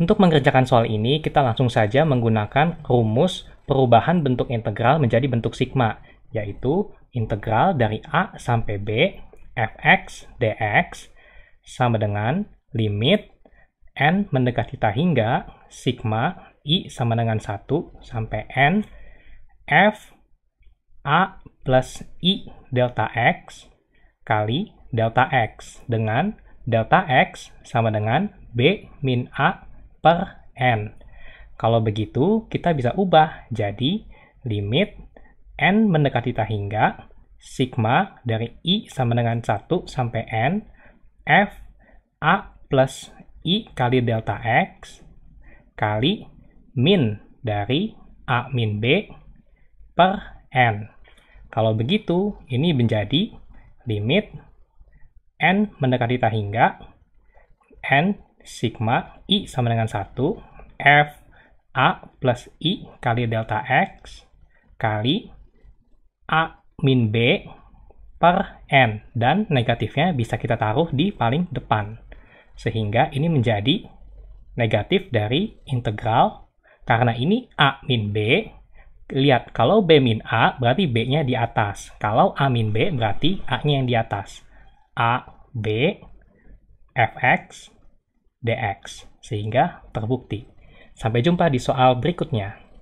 Untuk mengerjakan soal ini, kita langsung saja menggunakan rumus perubahan bentuk integral menjadi bentuk sigma, yaitu integral dari A sampai B fx dx sama dengan limit n mendekati tak hingga sigma i sama dengan 1 sampai n f a plus i delta x kali delta x dengan delta x sama dengan b min a per n. Kalau begitu, kita bisa ubah jadi limit n mendekati tak hingga sigma dari i sama dengan 1 sampai n f a plus i kali delta x kali min dari a min b per n. Kalau begitu, ini menjadi limit n mendekati tak hingga n sigma I sama dengan 1 F A plus I kali delta X kali A min B per N dan negatifnya bisa kita taruh di paling depan sehingga ini menjadi negatif dari integral karena ini A min B lihat kalau B min A berarti B-nya di atas kalau A min B berarti A-nya yang di atas A B fx dx, sehingga terbukti. Sampai jumpa di soal berikutnya.